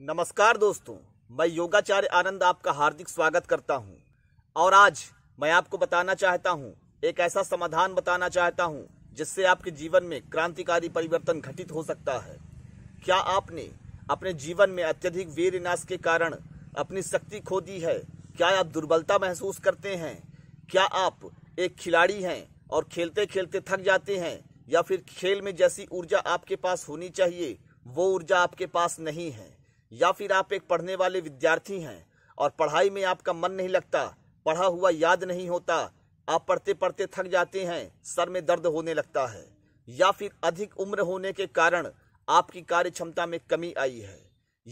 नमस्कार दोस्तों मैं योगाचार्य आनंद आपका हार्दिक स्वागत करता हूं और आज मैं आपको बताना चाहता हूं एक ऐसा समाधान बताना चाहता हूं जिससे आपके जीवन में क्रांतिकारी परिवर्तन घटित हो सकता है क्या आपने अपने जीवन में अत्यधिक वीर विनाश के कारण अपनी शक्ति खो दी है क्या आप दुर्बलता महसूस करते हैं क्या आप एक खिलाड़ी हैं और खेलते खेलते थक जाते हैं या फिर खेल में जैसी ऊर्जा आपके पास होनी चाहिए वो ऊर्जा आपके पास नहीं है या फिर आप एक पढ़ने वाले विद्यार्थी हैं और पढ़ाई में आपका मन नहीं लगता पढ़ा हुआ याद नहीं होता आप पढ़ते पढ़ते थक जाते हैं सर में दर्द होने लगता है या फिर अधिक उम्र होने के कारण आपकी कार्य क्षमता में कमी आई है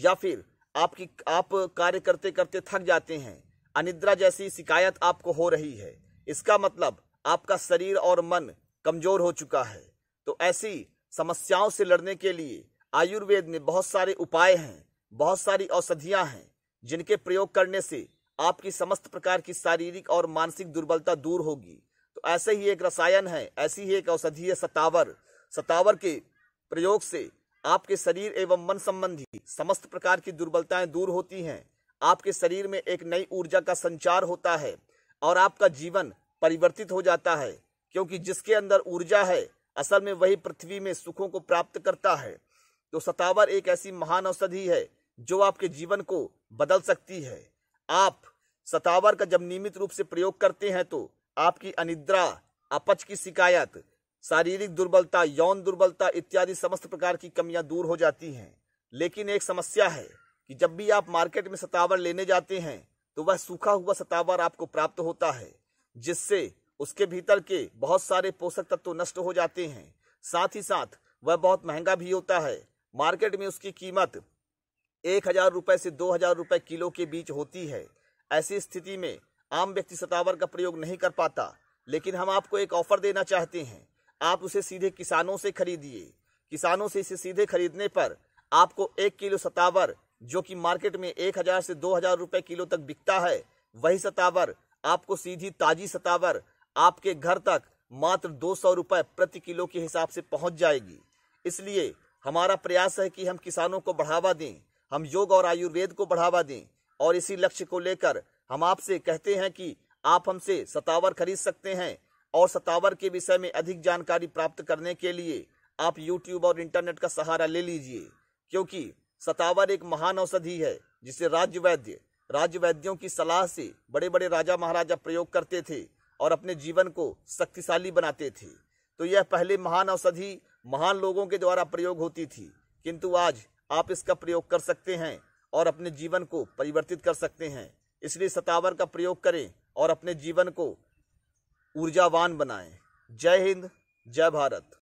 या फिर आपकी आप कार्य करते करते थक जाते हैं अनिद्रा जैसी शिकायत आपको हो रही है इसका मतलब आपका शरीर और मन कमजोर हो चुका है तो ऐसी समस्याओं से लड़ने के लिए आयुर्वेद में बहुत सारे उपाय हैं बहुत सारी औषधियां हैं जिनके प्रयोग करने से आपकी समस्त प्रकार की शारीरिक और मानसिक दुर्बलता दूर होगी तो ऐसे ही एक रसायन है ऐसी ही एक औषधि है सतावर सतावर के प्रयोग से आपके शरीर एवं मन संबंधी समस्त प्रकार की दुर्बलताएं दूर होती हैं आपके शरीर में एक नई ऊर्जा का संचार होता है और आपका जीवन परिवर्तित हो जाता है क्योंकि जिसके अंदर ऊर्जा है असल में वही पृथ्वी में सुखों को प्राप्त करता है तो सतावर एक ऐसी महान औषधि है जो आपके जीवन को बदल सकती है आप सतावर का जब नियमित रूप से प्रयोग करते हैं तो आपकी अनिद्रा अपच की शिकायत शारीरिक दुर्बलता यौन दुर्बलता इत्यादि समस्त प्रकार की कमियां दूर हो जाती हैं लेकिन एक समस्या है कि जब भी आप मार्केट में सतावर लेने जाते हैं तो वह सूखा हुआ सतावर आपको प्राप्त होता है जिससे उसके भीतर के बहुत सारे पोषक तत्व तो नष्ट हो जाते हैं साथ ही साथ वह बहुत महंगा भी होता है मार्केट में उसकी कीमत एक हजार रुपये से दो हजार रुपये किलो के बीच होती है ऐसी स्थिति में आम व्यक्ति सतावर का प्रयोग नहीं कर पाता लेकिन हम आपको एक ऑफर देना चाहते हैं आप उसे सीधे किसानों से खरीदिए किसानों से इसे सीधे खरीदने पर आपको एक किलो सतावर जो कि मार्केट में एक हजार से दो हजार रुपये किलो तक बिकता है वही सतावर आपको सीधी ताजी सतावर आपके घर तक मात्र दो सौ रुपये प्रति किलो के हिसाब से पहुंच जाएगी इसलिए हमारा प्रयास है कि हम किसानों को बढ़ावा दें हम योग और आयुर्वेद को बढ़ावा दें और इसी लक्ष्य को लेकर हम आपसे कहते हैं कि आप हमसे सतावर खरीद सकते हैं और सतावर के विषय में अधिक जानकारी प्राप्त करने के लिए आप यूट्यूब और इंटरनेट का सहारा ले लीजिए क्योंकि सतावर एक महान औषधि है जिसे राज्य वैद्य राज्य वैद्यों की सलाह से बड़े बड़े राजा महाराजा प्रयोग करते थे और अपने जीवन को शक्तिशाली बनाते थे तो यह पहले महान औषधि महान लोगों के द्वारा प्रयोग होती थी किंतु आज आप इसका प्रयोग कर सकते हैं और अपने जीवन को परिवर्तित कर सकते हैं इसलिए सतावर का प्रयोग करें और अपने जीवन को ऊर्जावान बनाएं जय हिंद जय भारत